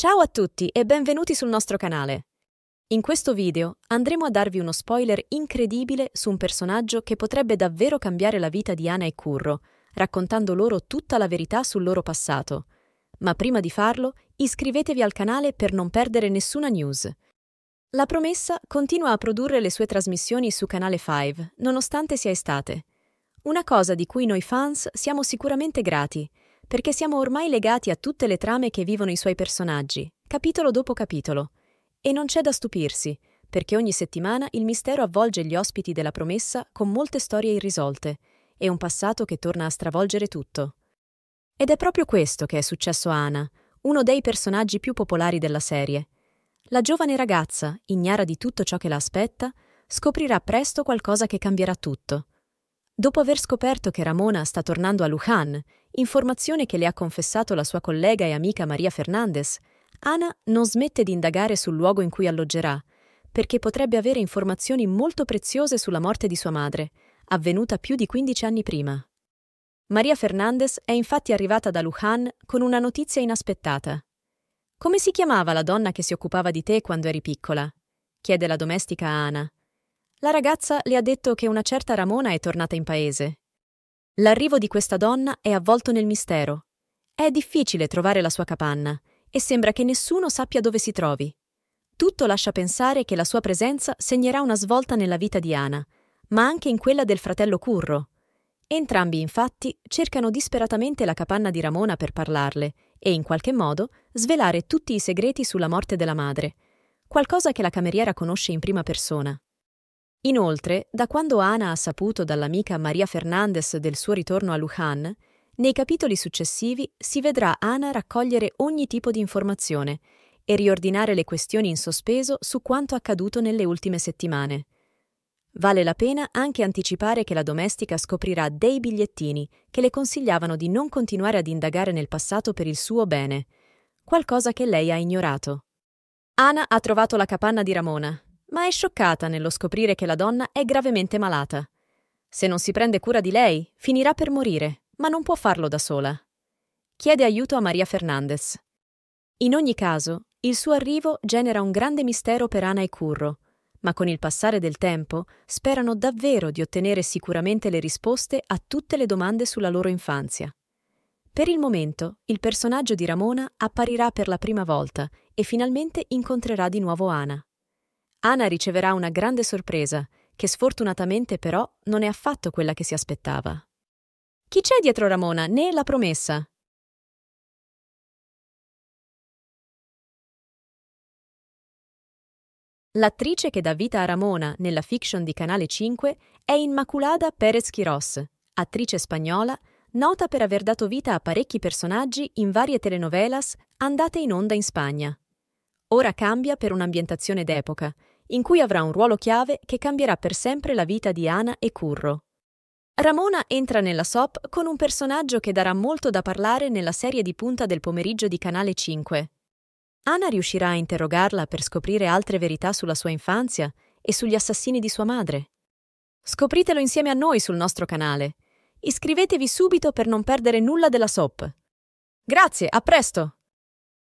Ciao a tutti e benvenuti sul nostro canale! In questo video andremo a darvi uno spoiler incredibile su un personaggio che potrebbe davvero cambiare la vita di Ana e Curro, raccontando loro tutta la verità sul loro passato. Ma prima di farlo, iscrivetevi al canale per non perdere nessuna news. La promessa continua a produrre le sue trasmissioni su Canale 5, nonostante sia estate. Una cosa di cui noi fans siamo sicuramente grati – perché siamo ormai legati a tutte le trame che vivono i suoi personaggi, capitolo dopo capitolo. E non c'è da stupirsi, perché ogni settimana il mistero avvolge gli ospiti della promessa con molte storie irrisolte e un passato che torna a stravolgere tutto. Ed è proprio questo che è successo a Anna, uno dei personaggi più popolari della serie. La giovane ragazza, ignara di tutto ciò che la aspetta, scoprirà presto qualcosa che cambierà tutto. Dopo aver scoperto che Ramona sta tornando a Luján, informazione che le ha confessato la sua collega e amica Maria Fernandez, Ana non smette di indagare sul luogo in cui alloggerà, perché potrebbe avere informazioni molto preziose sulla morte di sua madre, avvenuta più di 15 anni prima. Maria Fernandez è infatti arrivata da Luján con una notizia inaspettata. Come si chiamava la donna che si occupava di te quando eri piccola? chiede la domestica a Ana. La ragazza le ha detto che una certa Ramona è tornata in paese. L'arrivo di questa donna è avvolto nel mistero. È difficile trovare la sua capanna e sembra che nessuno sappia dove si trovi. Tutto lascia pensare che la sua presenza segnerà una svolta nella vita di Ana, ma anche in quella del fratello Curro. Entrambi, infatti, cercano disperatamente la capanna di Ramona per parlarle e, in qualche modo, svelare tutti i segreti sulla morte della madre, qualcosa che la cameriera conosce in prima persona. Inoltre, da quando Ana ha saputo dall'amica Maria Fernandez del suo ritorno a Lujan, nei capitoli successivi si vedrà Ana raccogliere ogni tipo di informazione e riordinare le questioni in sospeso su quanto accaduto nelle ultime settimane. Vale la pena anche anticipare che la domestica scoprirà dei bigliettini che le consigliavano di non continuare ad indagare nel passato per il suo bene, qualcosa che lei ha ignorato. Ana ha trovato la capanna di Ramona, ma è scioccata nello scoprire che la donna è gravemente malata. Se non si prende cura di lei, finirà per morire, ma non può farlo da sola. Chiede aiuto a Maria Fernandez. In ogni caso, il suo arrivo genera un grande mistero per Ana e Curro, ma con il passare del tempo sperano davvero di ottenere sicuramente le risposte a tutte le domande sulla loro infanzia. Per il momento, il personaggio di Ramona apparirà per la prima volta e finalmente incontrerà di nuovo Ana. Ana riceverà una grande sorpresa, che sfortunatamente però non è affatto quella che si aspettava. Chi c'è dietro Ramona né la promessa? L'attrice che dà vita a Ramona nella fiction di Canale 5 è Immaculada Pérez Quirós, attrice spagnola nota per aver dato vita a parecchi personaggi in varie telenovelas andate in onda in Spagna ora cambia per un'ambientazione d'epoca, in cui avrà un ruolo chiave che cambierà per sempre la vita di Ana e Curro. Ramona entra nella SOP con un personaggio che darà molto da parlare nella serie di punta del pomeriggio di Canale 5. Ana riuscirà a interrogarla per scoprire altre verità sulla sua infanzia e sugli assassini di sua madre. Scopritelo insieme a noi sul nostro canale. Iscrivetevi subito per non perdere nulla della SOP. Grazie, a presto!